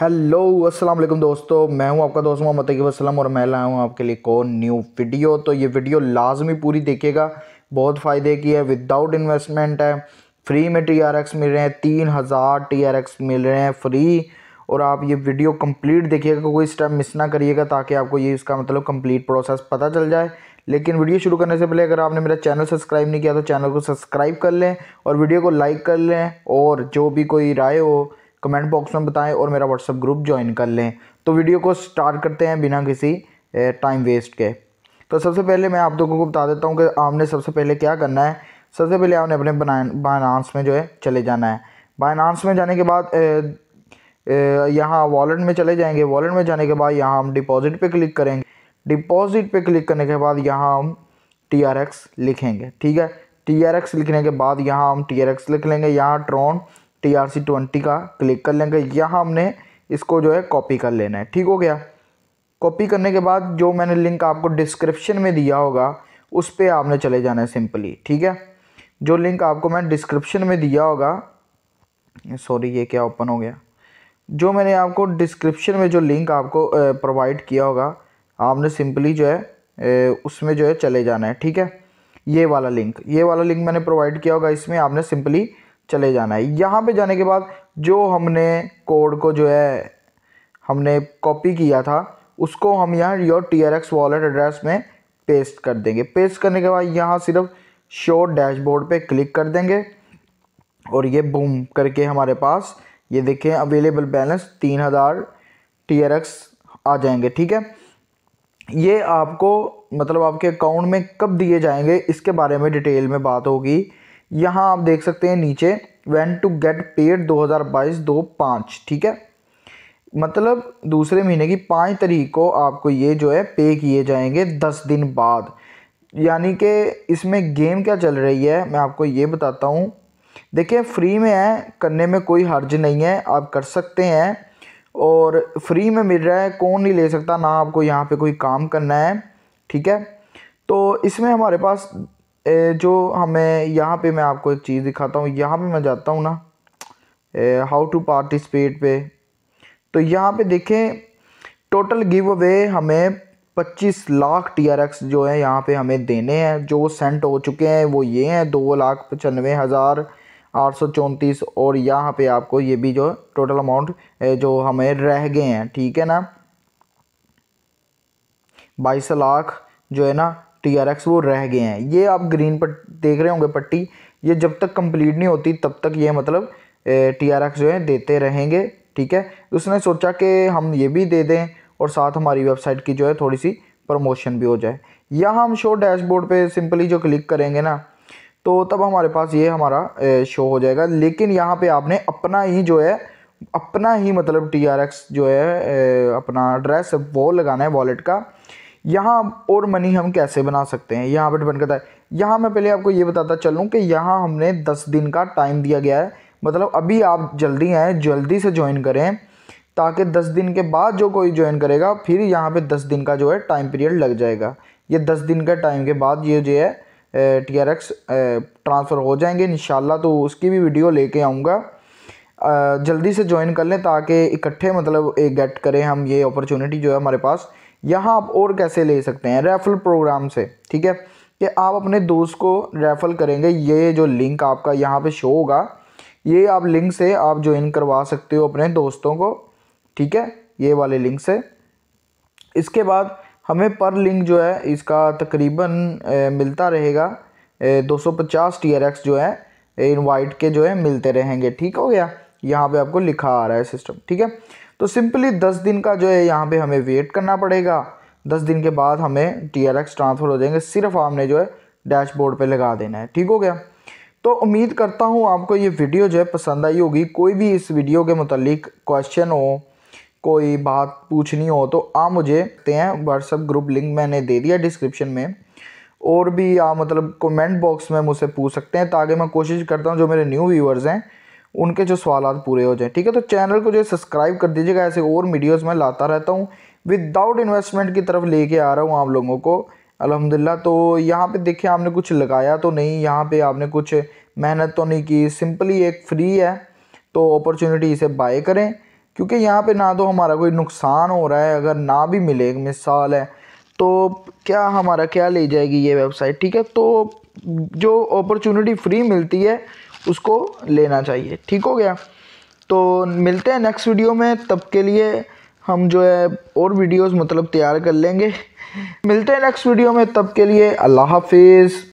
hello अस्सलाम वालेकुम दोस्तों मैं हूं आपका दोस्त मोहम्मद तकीब असलम और मैं लाया हूं आपके लिए कौन न्यू वीडियो तो ये वीडियो लाजमी पूरी देखिएगा बहुत फ़ायदे की है विदाउट इन्वेस्टमेंट है फ्री में टी आर एक्स मिल रहे हैं तीन हज़ार टी आर एक्स मिल रहे हैं फ्री और आप ये वीडियो कम्प्लीट देखिएगा कोई स्टेप मिस ना करिएगा ताकि आपको ये इसका मतलब कम्प्लीट प्रोसेस पता चल जाए लेकिन वीडियो शुरू करने से पहले अगर आपने मेरा चैनल सब्सक्राइब नहीं किया तो चैनल को सब्सक्राइब कर लें और वीडियो को लाइक कर लें और जो भी कोई राय हो कमेंट बॉक्स में बताएं और मेरा व्हाट्सअप ग्रुप ज्वाइन कर लें तो वीडियो को स्टार्ट करते हैं बिना किसी टाइम वेस्ट के तो सबसे पहले मैं आप लोगों को बता देता हूँ कि आपने सबसे पहले क्या करना है सबसे पहले आपने अपने बाइनांस में जो है चले जाना है बाइनांस में जाने के बाद यहाँ वॉलेट में चले जाएंगे वॉलेट में जाने के बाद यहाँ हम डिपॉजिट पे क्लिक करेंगे डिपॉजिट पे क्लिक करने के बाद यहाँ हम टी लिखेंगे ठीक है टी लिखने के बाद यहाँ हम टी लिख लेंगे यहाँ Tron T R C twenty का क्लिक कर लेंगे यहाँ हमने इसको जो है कॉपी कर लेना है ठीक हो गया कॉपी करने के बाद जो मैंने लिंक आपको डिस्क्रिप्शन में दिया होगा उस पर आपने चले जाना है सिंपली ठीक है जो लिंक आपको मैंने डिस्क्रिप्शन में दिया होगा सॉरी ये क्या ओपन हो गया जो मैंने आपको डिस्क्रिप्शन में जो लिंक आपको प्रोवाइड किया होगा आपने सिंपली जो है उसमें जो है चले जाना है ठीक है ये वाला लिंक ये वाला लिंक मैंने प्रोवाइड किया होगा इसमें आपने सिंपली चले जाना है यहाँ पे जाने के बाद जो हमने कोड को जो है हमने कॉपी किया था उसको हम यहाँ your T R X wallet address में पेस्ट कर देंगे पेस्ट करने के बाद यहाँ सिर्फ शो डैशबोर्ड पे क्लिक कर देंगे और ये बूम करके हमारे पास ये देखें अवेलेबल बैलेंस तीन हज़ार टी आर एक्स आ जाएंगे ठीक है ये आपको मतलब आपके अकाउंट में कब दिए जाएंगे इसके बारे में डिटेल में बात होगी यहाँ आप देख सकते हैं नीचे वेन टू गेट पेड 2022 दो पाँच ठीक है मतलब दूसरे महीने की पाँच तारीख को आपको ये जो है पे किए जाएंगे दस दिन बाद यानी कि इसमें गेम क्या चल रही है मैं आपको ये बताता हूँ देखिए फ्री में है करने में कोई हर्ज नहीं है आप कर सकते हैं और फ्री में मिल रहा है कौन नहीं ले सकता ना आपको यहाँ पे कोई काम करना है ठीक है तो इसमें हमारे पास जो हमें हाँ, यहाँ पे मैं आपको एक चीज़ दिखाता हूँ यहाँ पे मैं जाता हूँ ना हाउ टू पार्टिसिपेट पे तो यहाँ पे देखें टोटल गिव अवे हमें 25 लाख टी आर एक्स जो है यहाँ पे हमें देने हैं जो सेंट हो चुके हैं वो ये हैं दो लाख पचानवे हज़ार आठ सौ चौंतीस और यहाँ पे आपको ये भी जो टोटल अमाउंट जो हमें रह गए हैं ठीक है ना बाईस लाख जो है ना टी आर एक्स वो रह गए हैं ये आप ग्रीन पर देख रहे होंगे पट्टी ये जब तक कंप्लीट नहीं होती तब तक ये मतलब टी आर एक्स जो है देते रहेंगे ठीक है उसने सोचा कि हम ये भी दे दें और साथ हमारी वेबसाइट की जो है थोड़ी सी प्रमोशन भी हो जाए या हम शो डैशबोर्ड पे सिंपली जो क्लिक करेंगे ना तो तब हमारे पास ये हमारा शो हो जाएगा लेकिन यहाँ पे आपने अपना ही जो है अपना ही मतलब टी आर एक्स जो है अपना एड्रेस वो लगाना है वॉलेट का यहाँ और मनी हम कैसे बना सकते हैं यहाँ पर डिपेंड करता है यहाँ मैं पहले आपको ये बताता चलूँ कि यहाँ हमने दस दिन का टाइम दिया गया है मतलब अभी आप जल्दी आएँ जल्दी से ज्वाइन करें ताकि दस दिन के बाद जो कोई ज्वाइन करेगा फिर यहाँ पे दस दिन का जो है टाइम पीरियड लग जाएगा ये दस दिन के टाइम के बाद ये जो है टी आर एक्स ट्रांसफ़र हो जाएंगे इन तो उसकी भी वीडियो लेके आऊँगा जल्दी से ज्वाइन कर लें ताकि इकट्ठे मतलब एक गेट करें हम ये अपॉर्चुनिटी जो है हमारे पास यहाँ आप और कैसे ले सकते हैं रेफरल प्रोग्राम से ठीक है कि आप अपने दोस्त को रेफरल करेंगे ये जो लिंक आपका यहाँ पे शो होगा ये आप लिंक से आप ज्वाइन करवा सकते हो अपने दोस्तों को ठीक है ये वाले लिंक से इसके बाद हमें पर लिंक जो है इसका तकरीबन मिलता रहेगा दो सौ पचास टी जो है इनवाइट के जो है मिलते रहेंगे ठीक हो गया यहाँ पे आपको लिखा आ रहा है सिस्टम ठीक है तो सिंपली दस दिन का जो है यहाँ पे हमें वेट करना पड़ेगा दस दिन के बाद हमें टी ट्रांसफ़र हो जाएंगे सिर्फ आपने जो है डैशबोर्ड पे लगा देना है ठीक हो गया तो उम्मीद करता हूँ आपको ये वीडियो जो है पसंद आई होगी कोई भी इस वीडियो के मतलब क्वेश्चन हो कोई बात पूछनी हो तो आप मुझे ते हैं व्हाट्सअप ग्रुप लिंक मैंने दे दिया डिस्क्रिप्शन में और भी आप मतलब कमेंट बॉक्स में मुझसे पूछ सकते हैं ताकि मैं कोशिश करता हूँ जो मेरे न्यू व्यूअर्स हैं उनके जो सवाल पूरे हो जाएँ ठीक है तो चैनल को जो सब्सक्राइब कर दीजिएगा ऐसे और वीडियोज़ में लाता रहता हूँ विदाउट इन्वेस्टमेंट की तरफ लेके आ रहा हूँ आप लोगों को अलहमदिल्ला तो यहाँ पे देखिए आपने कुछ लगाया तो नहीं यहाँ पे आपने कुछ मेहनत तो नहीं की सिंपली एक फ्री है तो अपॉर्चुनिटी इसे बाय करें क्योंकि यहाँ पे ना तो हमारा कोई नुकसान हो रहा है अगर ना भी मिले मिसाल है तो क्या हमारा क्या ले जाएगी ये वेबसाइट ठीक है तो जो अपॉर्चुनिटी फ्री मिलती है उसको लेना चाहिए ठीक हो गया तो मिलते हैं नेक्स्ट वीडियो में तब के लिए हम जो है और वीडियोस मतलब तैयार कर लेंगे मिलते हैं नेक्स्ट वीडियो में तब के लिए अल्लाह हाफिज़